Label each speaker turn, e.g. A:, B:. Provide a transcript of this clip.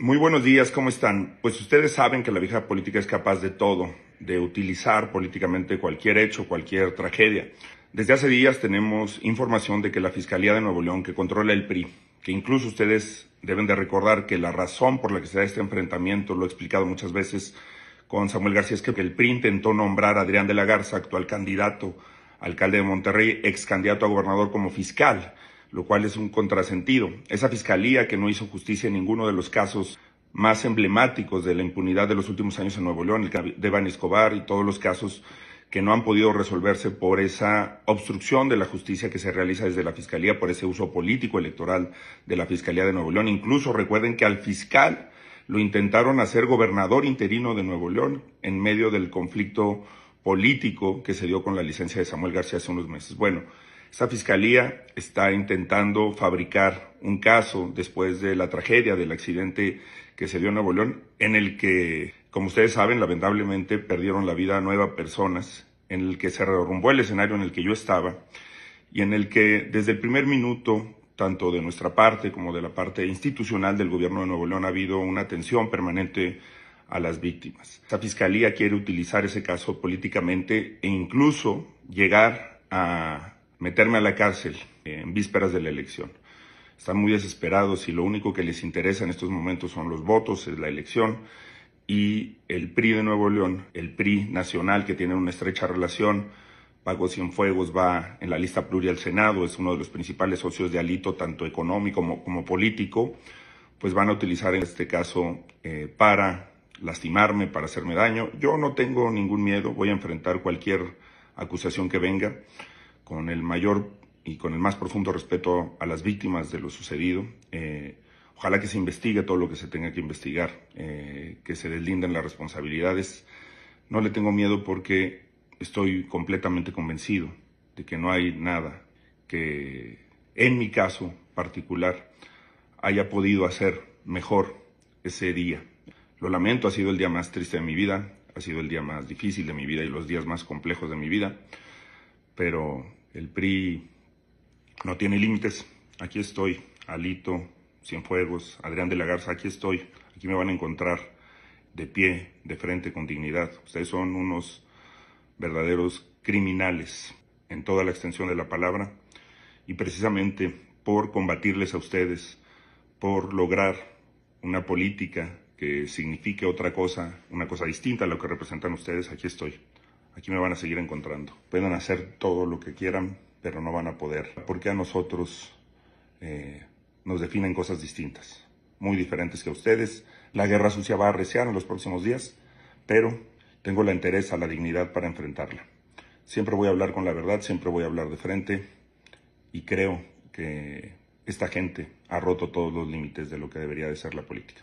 A: Muy buenos días, ¿cómo están? Pues ustedes saben que la vieja política es capaz de todo, de utilizar políticamente cualquier hecho, cualquier tragedia. Desde hace días tenemos información de que la Fiscalía de Nuevo León, que controla el PRI, que incluso ustedes deben de recordar que la razón por la que se da este enfrentamiento, lo he explicado muchas veces con Samuel García, es que el PRI intentó nombrar a Adrián de la Garza, actual candidato alcalde de Monterrey, ex candidato a gobernador como fiscal lo cual es un contrasentido. Esa fiscalía que no hizo justicia en ninguno de los casos más emblemáticos de la impunidad de los últimos años en Nuevo León, el de Van Escobar y todos los casos que no han podido resolverse por esa obstrucción de la justicia que se realiza desde la Fiscalía, por ese uso político electoral de la Fiscalía de Nuevo León. Incluso recuerden que al fiscal lo intentaron hacer gobernador interino de Nuevo León en medio del conflicto político que se dio con la licencia de Samuel García hace unos meses. Bueno, esta fiscalía está intentando fabricar un caso después de la tragedia del accidente que se dio en Nuevo León, en el que, como ustedes saben, lamentablemente perdieron la vida nueve personas, en el que se derrumbó el escenario en el que yo estaba y en el que desde el primer minuto, tanto de nuestra parte como de la parte institucional del gobierno de Nuevo León, ha habido una atención permanente a las víctimas. Esta fiscalía quiere utilizar ese caso políticamente e incluso llegar a meterme a la cárcel eh, en vísperas de la elección. Están muy desesperados y lo único que les interesa en estos momentos son los votos, es la elección y el PRI de Nuevo León, el PRI nacional que tiene una estrecha relación. Pago Cienfuegos va en la lista plurial Senado, es uno de los principales socios de Alito, tanto económico como, político, pues van a utilizar en este caso eh, para lastimarme, para hacerme daño. Yo no tengo ningún miedo, voy a enfrentar cualquier acusación que venga con el mayor y con el más profundo respeto a las víctimas de lo sucedido. Eh, ojalá que se investigue todo lo que se tenga que investigar, eh, que se deslinden las responsabilidades. No le tengo miedo porque estoy completamente convencido de que no hay nada que en mi caso particular haya podido hacer mejor ese día. Lo lamento, ha sido el día más triste de mi vida, ha sido el día más difícil de mi vida y los días más complejos de mi vida, pero el PRI no tiene límites. Aquí estoy, Alito, Cienfuegos, Adrián de la Garza, aquí estoy. Aquí me van a encontrar de pie, de frente, con dignidad. Ustedes son unos verdaderos criminales en toda la extensión de la palabra y precisamente por combatirles a ustedes, por lograr una política que signifique otra cosa, una cosa distinta a lo que representan ustedes, aquí estoy. Aquí me van a seguir encontrando. Pueden hacer todo lo que quieran, pero no van a poder. Porque a nosotros eh, nos definen cosas distintas, muy diferentes que a ustedes. La guerra sucia va a arreciar en los próximos días, pero tengo la entereza, la dignidad para enfrentarla. Siempre voy a hablar con la verdad, siempre voy a hablar de frente y creo que esta gente ha roto todos los límites de lo que debería de ser la política.